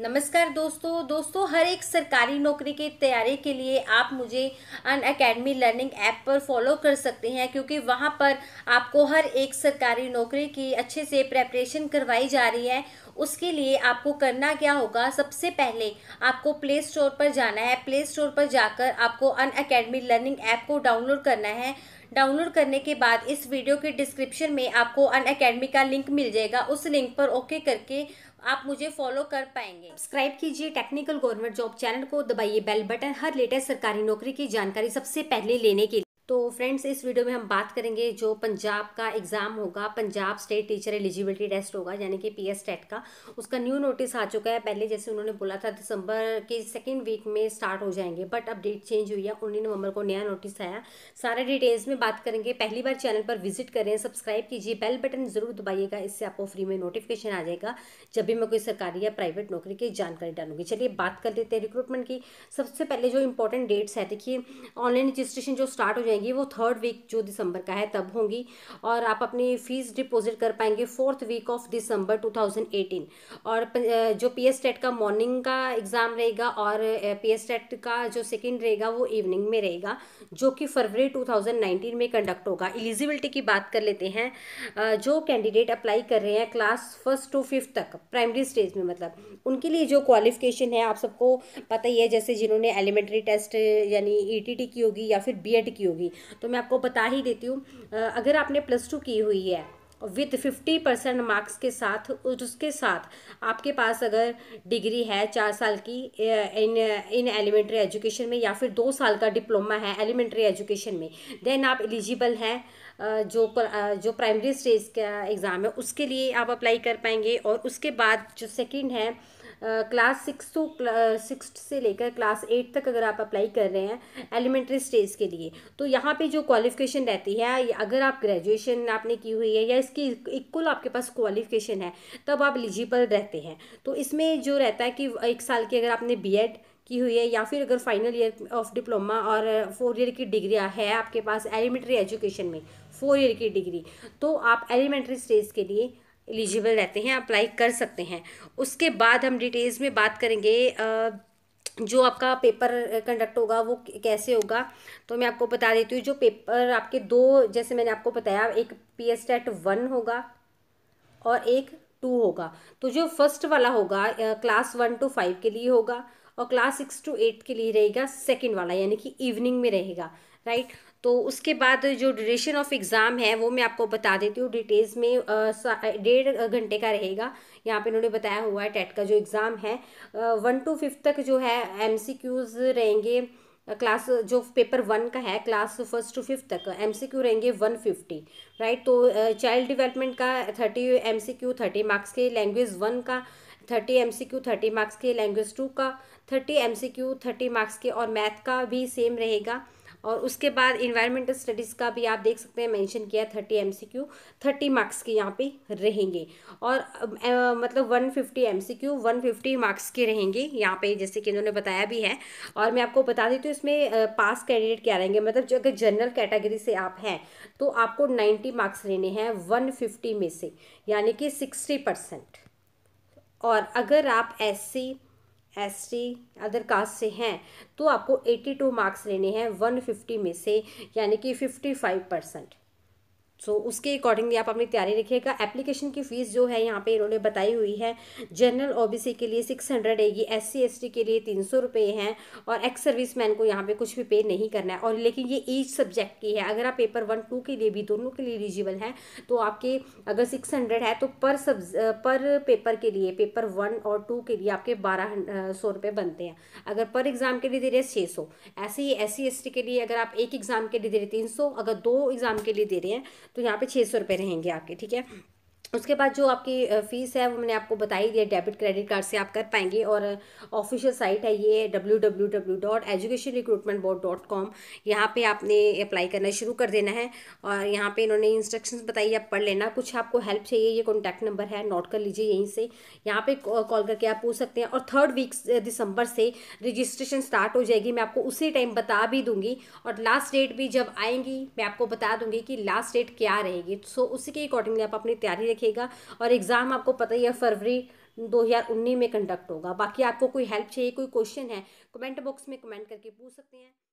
नमस्कार दोस्तों दोस्तों हर एक सरकारी नौकरी की तैयारी के लिए आप मुझे अन अकेडमी लर्निंग ऐप पर फॉलो कर सकते हैं क्योंकि वहाँ पर आपको हर एक सरकारी नौकरी की अच्छे से प्रेपरेशन करवाई जा रही है उसके लिए आपको करना क्या होगा सबसे पहले आपको प्ले स्टोर पर जाना है प्ले स्टोर पर जाकर आपको अन अकेडमी लर्निंग ऐप को डाउनलोड करना है डाउनलोड करने के बाद इस वीडियो के डिस्क्रिप्शन में आपको अन अकेडमी का लिंक मिल जाएगा उस लिंक पर ओके करके आप मुझे फॉलो कर पाएंगे सब्सक्राइब कीजिए टेक्निकल गवर्नमेंट जॉब चैनल को दबाइए बेल बटन हर लेटेस्ट सरकारी नौकरी की जानकारी सबसे पहले लेने के लिए तो फ्रेंड्स इस वीडियो में हम बात करेंगे जो पंजाब का एग्ज़ाम होगा Punjab state teacher eligibility test होगा यानी कि पी एस टेट का उसका न्यू नोटिस आ चुका है पहले जैसे उन्होंने बोला था दिसंबर के सेकेंड वीक में स्टार्ट हो जाएंगे बट अब डेट चेंज हुई है उन्नीस नवंबर को नया नोटिस आया सारे डिटेल्स में बात करेंगे पहली बार चैनल पर विजिट करें सब्सक्राइब कीजिए बेल बटन ज़रूर दबाइएगा इससे आपको फ्री में नोटिफिकेशन आ जाएगा जब भी मैं कोई सरकारी या प्राइवेट नौकरी की जानकारी डालूंगी चलिए बात कर लेते हैं रिक्रूटमेंट की सबसे पहले जो इंपॉर्टेंट डेट्स है देखिए ऑनलाइन रजिस्ट्रेशन जो स्टार्ट हो जाए रहेगी वो थर्ड वीक जो दिसंबर का है तब होंगी और आप अपनी फ़ीस डिपॉजिट कर पाएंगे फोर्थ वीक ऑफ दिसंबर 2018 और जो पी एस टेट का मॉर्निंग का एग्ज़ाम रहेगा और पी एस टेट का जो सेकेंड रहेगा वो इवनिंग में रहेगा जो कि फरवरी 2019 में कंडक्ट होगा एलिजिबिलिटी की बात कर लेते हैं जो कैंडिडेट अप्लाई कर रहे हैं क्लास फर्स्ट टू फिफ्थ तक प्राइमरी स्टेज में मतलब उनके लिए जो क्वालिफिकेशन है आप सबको पता ही है जैसे जिन्होंने एलिमेंट्री टेस्ट यानी ई e की होगी या फिर बी की होगी होगी तो मैं आपको बता ही देती हूँ अगर आपने प्लस टू की हुई है विथ फिफ्टी परसेंट मार्क्स के साथ उसके साथ आपके पास अगर डिग्री है चार साल की इन इन एलिमेंट्री एजुकेशन में या फिर दो साल का डिप्लोमा है एलिमेंट्री एजुकेशन में देन आप एलिजिबल हैं जो जो प्राइमरी स्टेज का एग्ज़ाम है उसके लिए आप अप्लाई कर पाएंगे और उसके बाद जो सेकंड है क्लास सिक्स टू सिक्स से लेकर क्लास एट तक अगर आप अप्लाई कर रहे हैं एलिमेंट्री स्टेज के लिए तो यहाँ पे जो क्वालिफिकेशन रहती है अगर आप ग्रेजुएशन आपने की हुई है या इसकी इक्वल आपके पास क्वालिफिकेशन है तब आप एलिजिबल रहते हैं तो इसमें जो रहता है कि एक साल की अगर आपने बी की हुई है या फिर अगर फाइनल ईयर ऑफ डिप्लोमा और फोर ईयर की डिग्री है आपके पास एलिमेंट्री एजुकेशन में फोर ईयर की डिग्री तो आप एलिमेंट्री स्टेज के लिए एलिजिबल रहते हैं अप्लाई कर सकते हैं उसके बाद हम डिटेल्स में बात करेंगे जो आपका पेपर कंडक्ट होगा वो कैसे होगा तो मैं आपको बता देती हूँ जो पेपर आपके दो जैसे मैंने आपको बताया एक पी एस टेट वन होगा और एक टू होगा तो जो फर्स्ट वाला होगा क्लास वन टू फाइव के लिए होगा और क्लास सिक्स टू एट के लिए रहेगा सेकेंड वाला यानी कि इवनिंग में रहेगा राइट तो उसके बाद जो ड्यूरेशन ऑफ एग्ज़ाम है वो मैं आपको बता देती हूँ डिटेल्स में डेढ़ घंटे का रहेगा यहाँ पे इन्होंने बताया हुआ है टेट का जो एग्ज़ाम है वन टू फिफ्थ तक जो है एमसीक्यूज़ रहेंगे क्लास जो पेपर वन का है क्लास फर्स्ट टू फिफ्थ तक एम सी क्यू रहेंगे वन फिफ्टी राइट तो चाइल्ड डिवेलपमेंट का thirty M C Q thirty marks के लैंग्वेज वन का thirty M C Q thirty marks के लैंग्वेज टू का thirty M C Q thirty marks के और मैथ का भी सेम रहेगा और उसके बाद इन्वायरमेंटल स्टडीज़ का भी आप देख सकते हैं मेंशन किया thirty M C Q thirty marks के यहाँ पे रहेंगे और ए, मतलब one fifty M C Q one fifty marks के रहेंगे यहाँ पे जैसे कि इन्होंने बताया भी है और मैं आपको बता देती हूँ इसमें पास कैंडिडेट क्या रहेंगे मतलब जो अगर जनरल कैटेगरी से आप हैं तो आपको नाइन्टी मार्क्स लेने हैं वन फिफ्टी में से यानी कि सिक्सटी परसेंट और अगर आप S C S T other caste से हैं तो आपको 82 मार्क्स लेने हैं 150 में से यानी कि 55 परसेंट सो so, उसके अकॉर्डिंगली आप अपनी तैयारी रखिएगा एप्लीकेशन की फ़ीस जो है यहाँ पे इन्होंने बताई हुई है जनरल ओबीसी के लिए सिक्स हंड्रेड आएगी एस सी के लिए तीन सौ रुपये हैं और एक्स सर्विस मैन को यहाँ पे कुछ भी पे नहीं करना है और लेकिन ये ईच सब्जेक्ट की है अगर आप पेपर वन टू के लिए भी दोनों के लिए एलिजिबल हैं तो आपके अगर सिक्स हंड्रेड है तो पर सब पर पेपर के लिए पेपर वन और टू के लिए आपके बारह सौ बनते हैं अगर पर एग्ज़ाम के लिए दे रहे हैं छः सौ ऐसे ही एस सी के लिए अगर आप एक एग्ज़ाम के लिए दे रहे तीन सौ अगर दो एग्ज़ाम के लिए दे रहे हैं तो यहाँ पे छः सौ रुपये रहेंगे आपके ठीक है उसके बाद जो आपकी फ़ीस है वो मैंने आपको बताई दिया डेबिट क्रेडिट कार्ड से आप कर पाएंगे और ऑफिशियल साइट है ये W W W dot education recruitment board dot com यहाँ पर आपने अप्लाई करना शुरू कर देना है और यहाँ पर इन्होंने इंस्ट्रक्शंस बताई आप पढ़ लेना कुछ आपको हेल्प चाहिए ये कॉन्टैक्ट नंबर है नोट कर लीजिए यहीं से यहाँ पर कॉल करके आप पूछ सकते हैं और थर्ड वीक दिसंबर से रजिस्ट्रेशन स्टार्ट हो जाएगी मैं आपको उसी टाइम बता भी दूंगी और लास्ट डेट भी जब आएंगी मैं आपको बता दूंगी कि लास्ट डेट क्या रहेगी सो उसी के अकॉर्डिंगली आप अपनी तैयारी रखिए रखेगा और एग्ज़ाम आपको पता ही है फरवरी दो हज़ार उन्नीस में कंडक्ट होगा बाकी आपको कोई हेल्प चाहिए कोई क्वेश्चन है कमेंट बॉक्स में कमेंट करके पूछ सकते हैं